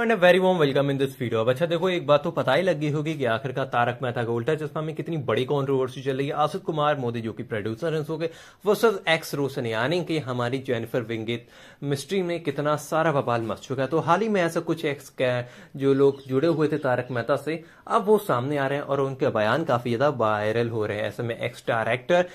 and very warm welcome in this video अब अच्छा देखो एक बात तो पता ही लगी होगी कि आखिरकार तारक मेहता का उल्टा चश्मा में कितनी बड़ी कॉन्ट्रोवर्सी चल रही है आसिफ कुमार मोदी जो कि प्रोड्यूसर हैं सो के वर्सेज एक्स रोशन यानी कि हमारी जेनिफर विंगित मिस्ट्री में कितना सारा बवाल मच चुका है तो हाल ही में ऐसा कुछ एक्स जो लोग जुड़े हुए थे तारक मेहता से अब वो सामने आ रहे हैं और उनके बयान काफी ज्यादा वायरल हो रहे हैं ऐसे में एक्स डायरेक्टर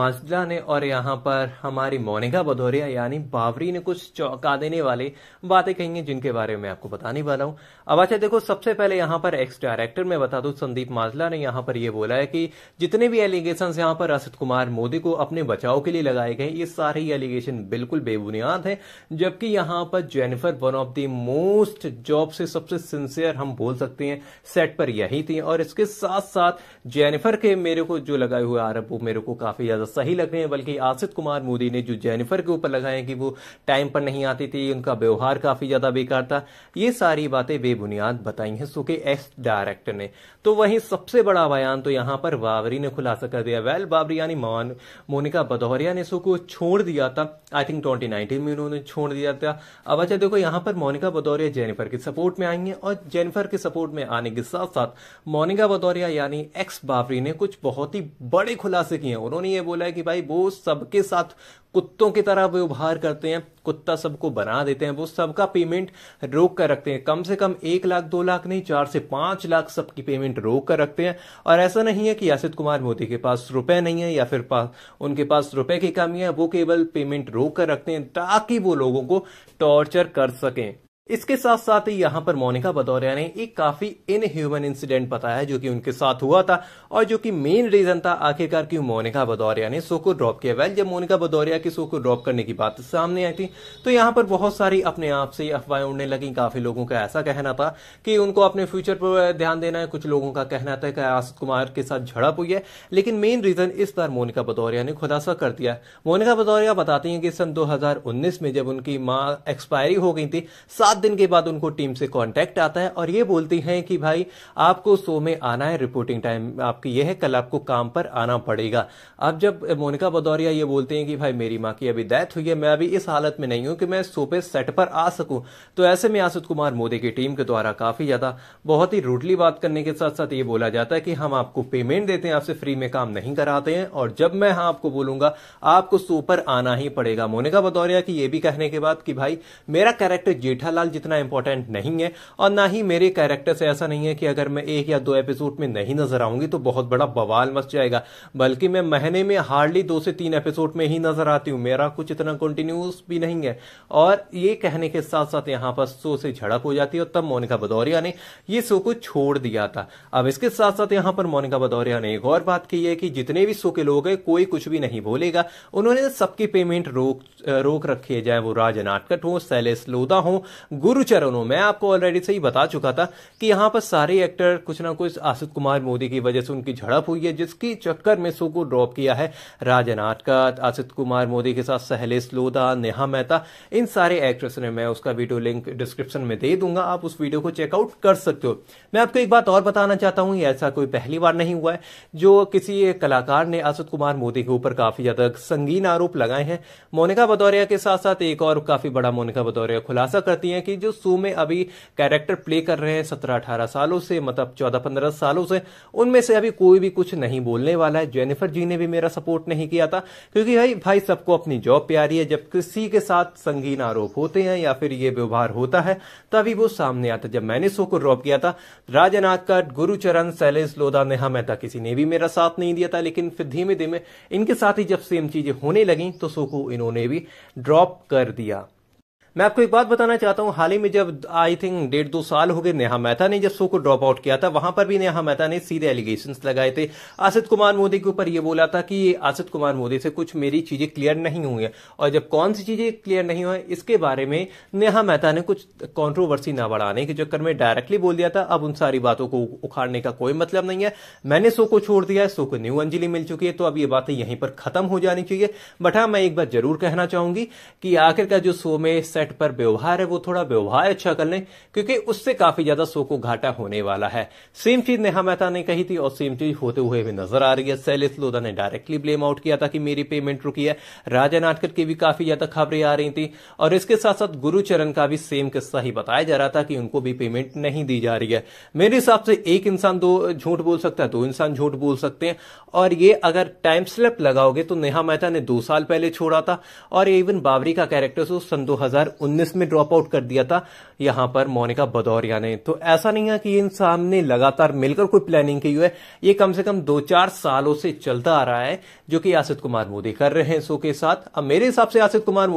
माजिदा ने और यहाँ पर हमारी मोनिका भदौरिया यानी बाबरी ने कुछ चौंका देने वाली बातें कही है जिनके बारे में आपको बता बताने वाला हूं अब अच्छा देखो सबसे पहले यहां पर एक्स डायरेक्टर में बता दू संदीप माजला ने यहां पर यह बोला है कि जितने भी एलिगेशन यहां पर असित कुमार मोदी को अपने बचाव के लिए लगाए गए ये सारे एलिगेशन बिल्कुल बेबुनियाद है जबकि यहां पर Jennifer one of the most job से सबसे सिंसियर हम बोल सकते हैं सेट पर यही थी और इसके साथ साथ जेनिफर के मेरे को जो लगाए हुए आरोप वो मेरे को काफी ज्यादा सही लग रहे हैं बल्कि आसित कुमार मोदी ने जो जेनिफर के ऊपर लगाए कि वो टाइम पर नहीं आती थी उनका व्यवहार काफी ज्यादा बेकार था ये सारी बातें बेबुनियाद बताई हैं सुके एस डायरेक्टर ने तो वहीं सबसे बड़ा बयान तो यहां पर बाबरी ने खुलासा कर दिया वेल बाबरी यानी मोनिका बदौरिया ने सुको छोड़ दिया था आई थिंक ट्वेंटी में उन्होंने छोड़ दिया था अब अच्छा देखो यहां पर मोनिका बदौरिया जेनिफर के सपोर्ट में आई है और जेनिफर के सपोर्ट में आने के साथ साथ मोनिका बदौरिया यानी एक्स बाबरी ने कुछ बहुत ही बड़े खुलासे किए उन्होंने ये बोला है कि भाई वो सबके साथ कुत्तों की तरह व्यवहार करते हैं कुत्ता सबको बना देते हैं वो सबका पेमेंट रोक कर रखते हैं कम से कम एक लाख दो लाख नहीं चार से पांच लाख सबकी पेमेंट रोक कर रखते हैं और ऐसा नहीं है कि यासित कुमार मोदी के पास रुपए नहीं है या फिर पास उनके पास रुपए की कमी है वो केवल पेमेंट रोक कर रखते हैं ताकि वो लोगों को टॉर्चर कर सकें इसके साथ साथ ही यहां पर मोनिका बदौरिया ने एक काफी इनह्यूमन इंसिडेंट बताया जो कि उनके साथ हुआ था और जो कि मेन रीजन था आखिरकार क्यों मोनिका बदौरिया ने सो को ड्रॉप किया वेल जब मोनिका बदौरिया की सो को ड्रॉप करने की बात सामने आई थी तो यहां पर बहुत सारी अपने आप से अफवाहें उड़ने लगी काफी लोगों का ऐसा कहना था कि उनको अपने फ्यूचर पर ध्यान देना है कुछ लोगों का कहना था कि आसद कुमार के साथ झड़प हुई है लेकिन मेन रीजन इस बार मोनिका बदौरिया ने खुलासा कर दिया मोनिका बदौरिया बताती है कि सन दो में जब उनकी माँ एक्सपायरी हो गई थी साथ सात दिन के बाद उनको टीम से कॉन्टेक्ट आता है और ये बोलती हैं कि भाई आपको सो में आना है रिपोर्टिंग टाइम आपकी यह है कल आपको काम पर आना पड़ेगा अब जब मोनिका भदौरिया ये बोलते हैं कि भाई मेरी माँ की अभी डेथ हुई है मैं अभी इस हालत में नहीं हूं कि मैं सो पे सेट पर आ सकूं तो ऐसे में आसिद कुमार मोदी की टीम के द्वारा काफी ज्यादा बहुत ही रूटली बात करने के साथ साथ ये बोला जाता है कि हम आपको पेमेंट देते हैं आपसे फ्री में काम नहीं कराते हैं और जब मैं हाँ आपको बोलूंगा आपको सो पर आना ही पड़ेगा मोनिका भदौरिया की ये भी कहने के बाद कि भाई मेरा कैरेक्टर जेठालाल फिलहाल जितना इंपॉर्टेंट नहीं है और ना ही मेरे कैरेक्टर से ऐसा नहीं है कि अगर मैं एक या दो एपिसोड में नहीं नजर आऊंगी तो बहुत बड़ा बवाल मच जाएगा बल्कि मैं महीने में हार्डली दो से तीन एपिसोड में ही नजर आती हूं मेरा कुछ इतना कंटिन्यूस भी नहीं है और ये कहने के साथ साथ यहां पर सो से झड़प हो जाती है और तब मोनिका भदौरिया ने ये शो को छोड़ दिया था अब इसके साथ साथ यहां पर मोनिका भदौरिया ने एक और बात की है कि जितने भी शो के लोग हैं कोई कुछ भी नहीं बोलेगा उन्होंने सबकी पेमेंट रोक रोक रखी है चाहे वो राजनाटकट हो सैलेस लोदा हो गुरुचरणों में आपको ऑलरेडी सही बता चुका था कि यहां पर सारे एक्टर कुछ ना कुछ आसिफ कुमार मोदी की वजह से उनकी झड़प हुई है जिसकी चक्कर में सो को ड्रॉप किया है राजन आटका आसिफ कुमार मोदी के साथ सहलेश लोधा नेहा मेहता इन सारे एक्ट्रेस ने मैं उसका वीडियो लिंक डिस्क्रिप्शन में दे दूंगा आप उस वीडियो को चेकआउट कर सकते हो मैं आपको एक बात और बताना चाहता हूँ ऐसा कोई पहली बार नहीं हुआ है जो किसी कलाकार ने आसिफ कुमार मोदी के ऊपर काफी ज्यादा संगीन आरोप लगाए हैं मोनिका भदौरिया के साथ साथ एक और काफी बड़ा मोनिका भदौरिया खुलासा करती है हैं कि जो सो में अभी कैरेक्टर प्ले कर रहे हैं सत्रह अठारह सालों से मतलब चौदह पंद्रह सालों से उनमें से अभी कोई भी कुछ नहीं बोलने वाला है जेनिफर जी ने भी मेरा सपोर्ट नहीं किया था क्योंकि भाई भाई सबको अपनी जॉब प्यारी है जब किसी के साथ संगीन आरोप होते हैं या फिर ये व्यवहार होता है तभी वो सामने आता जब मैंने सो को ड्रॉप किया था राजन आकर गुरुचरण सैलेश लोधा नेहा मेहता किसी ने भी मेरा साथ नहीं दिया था लेकिन फिर धीमे धीमे इनके साथ ही जब सेम चीजें होने लगी तो सो को इन्होंने भी ड्रॉप कर दिया मैं आपको एक बात बताना चाहता हूं हाल ही में जब आई थिंक डेढ़ दो साल हो गए नेहा मेहता ने जब शो को ड्रॉप आउट किया था वहां पर भी नेहा मेहता ने सीधे एलिगेशन लगाए थे आसित कुमार मोदी के ऊपर यह बोला था कि आसित कुमार मोदी से कुछ मेरी चीजें क्लियर नहीं हुई है और जब कौन सी चीजें क्लियर नहीं हुई इसके बारे में नेहा मेहता ने कुछ कॉन्ट्रोवर्सी न बढ़ाने के चक्कर में डायरेक्टली बोल दिया था अब उन सारी बातों को उखाड़ने का कोई मतलब नहीं है मैंने शो को छोड़ दिया है शो को न्यू अंजलि मिल चुकी है तो अब ये बातें यहीं पर खत्म हो जानी चाहिए बट हाँ मैं एक बार जरूर कहना चाहूंगी कि आखिरकार जो शो में सेट नेट पर व्यवहार है वो थोड़ा व्यवहार अच्छा कर लें क्योंकि उससे काफी ज्यादा सो को घाटा होने वाला है सेम चीज नेहा मेहता ने कही थी और सेम चीज होते हुए भी नजर आ रही है सैलिस लोधा ने डायरेक्टली ब्लेम आउट किया था कि मेरी पेमेंट रुकी है राजा नाटकर की भी काफी ज्यादा खबरें आ रही थी और इसके साथ साथ गुरुचरण का भी सेम किस्सा ही बताया जा रहा था कि उनको भी पेमेंट नहीं दी जा रही है मेरे हिसाब से एक इंसान दो झूठ बोल सकता है दो इंसान झूठ बोल सकते हैं और ये अगर टाइम स्लैप लगाओगे तो नेहा मेहता ने दो साल पहले छोड़ा था और इवन बाबरी का कैरेक्टर सन दो हजार 2019 में ड्रॉप आउट कर दिया था यहां पर मोनिका भदौरिया ने तो ऐसा नहीं है कि इन सामने लगातार मिलकर कोई प्लानिंग की हुई है ये कम से कम दो चार सालों से चलता आ रहा है जो कि आसित कुमार मोदी कर रहे हैं सो के साथ अब मेरे हिसाब से आसित कुमार